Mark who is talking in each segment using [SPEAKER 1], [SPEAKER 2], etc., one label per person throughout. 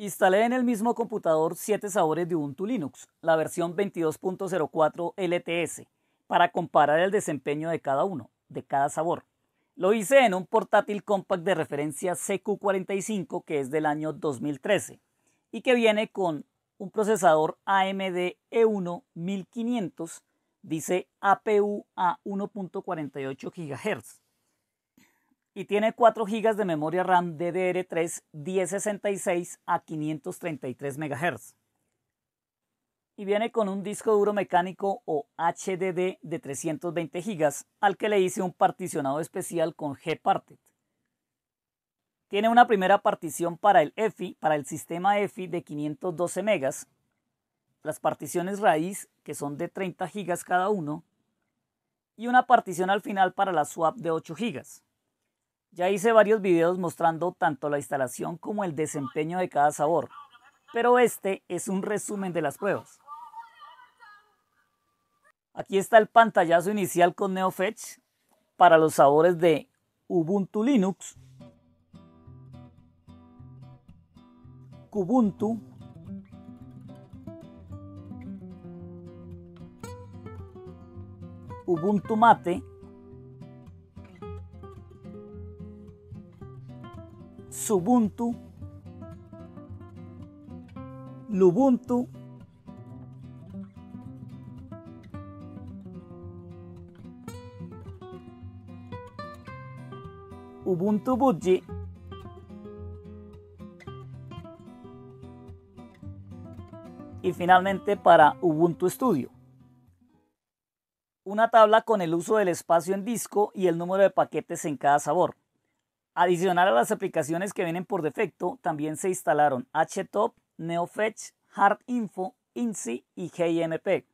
[SPEAKER 1] Instalé en el mismo computador 7 sabores de Ubuntu Linux, la versión 22.04 LTS, para comparar el desempeño de cada uno, de cada sabor. Lo hice en un portátil compact de referencia CQ45 que es del año 2013 y que viene con un procesador AMD E1 1500, dice APU a 1.48 GHz y tiene 4 GB de memoria RAM DDR3 1066 a 533 MHz. Y viene con un disco duro mecánico o HDD de 320 GB al que le hice un particionado especial con Gparted. Tiene una primera partición para el EFI, para el sistema EFI de 512 MB, las particiones raíz que son de 30 GB cada uno y una partición al final para la swap de 8 GB. Ya hice varios videos mostrando tanto la instalación como el desempeño de cada sabor, pero este es un resumen de las pruebas. Aquí está el pantallazo inicial con NeoFetch para los sabores de Ubuntu Linux, Kubuntu, Ubuntu Mate, Subuntu, Lubuntu, Ubuntu Budgie, y finalmente para Ubuntu Studio. Una tabla con el uso del espacio en disco y el número de paquetes en cada sabor. Adicional a las aplicaciones que vienen por defecto, también se instalaron HTOP, NeoFetch, HardInfo, INSI y GIMP.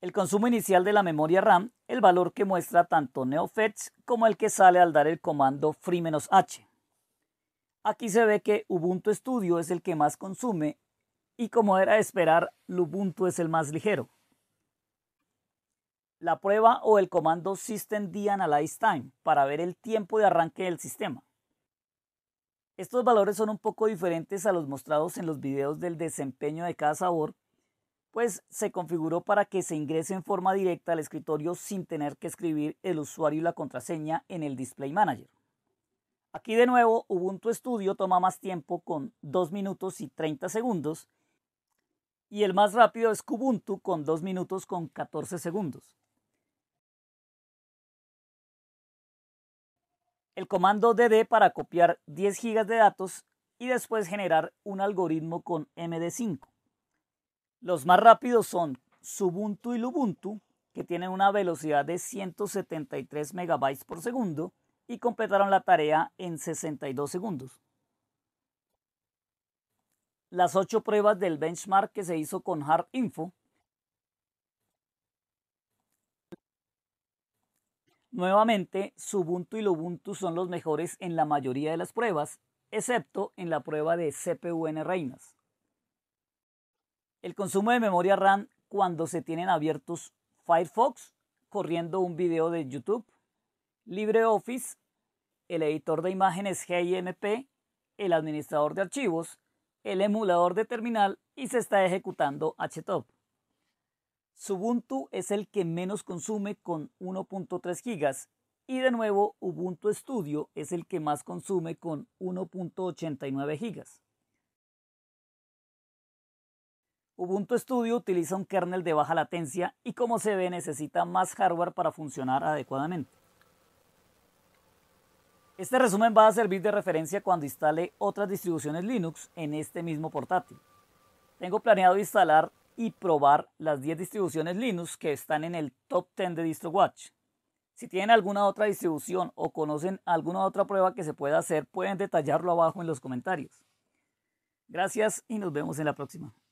[SPEAKER 1] El consumo inicial de la memoria RAM, el valor que muestra tanto NeoFetch como el que sale al dar el comando free-h. Aquí se ve que Ubuntu Studio es el que más consume y como era de esperar, Ubuntu es el más ligero la prueba o el comando System Analyze Time para ver el tiempo de arranque del sistema. Estos valores son un poco diferentes a los mostrados en los videos del desempeño de cada sabor, pues se configuró para que se ingrese en forma directa al escritorio sin tener que escribir el usuario y la contraseña en el Display Manager. Aquí de nuevo Ubuntu Studio toma más tiempo con 2 minutos y 30 segundos y el más rápido es Kubuntu con 2 minutos con 14 segundos. el comando dd para copiar 10 GB de datos y después generar un algoritmo con MD5. Los más rápidos son Subuntu y Lubuntu, que tienen una velocidad de 173 megabytes por segundo y completaron la tarea en 62 segundos. Las ocho pruebas del benchmark que se hizo con HardInfo Nuevamente, Ubuntu y Lubuntu son los mejores en la mayoría de las pruebas, excepto en la prueba de CPUN Reinas. El consumo de memoria RAM cuando se tienen abiertos Firefox, corriendo un video de YouTube, LibreOffice, el editor de imágenes GIMP, el administrador de archivos, el emulador de terminal y se está ejecutando HTOP. Ubuntu es el que menos consume con 1.3 gigas y de nuevo Ubuntu Studio es el que más consume con 1.89 gigas. Ubuntu Studio utiliza un kernel de baja latencia y como se ve necesita más hardware para funcionar adecuadamente. Este resumen va a servir de referencia cuando instale otras distribuciones Linux en este mismo portátil. Tengo planeado instalar y probar las 10 distribuciones Linux que están en el top 10 de DistroWatch. Si tienen alguna otra distribución o conocen alguna otra prueba que se pueda hacer, pueden detallarlo abajo en los comentarios. Gracias y nos vemos en la próxima.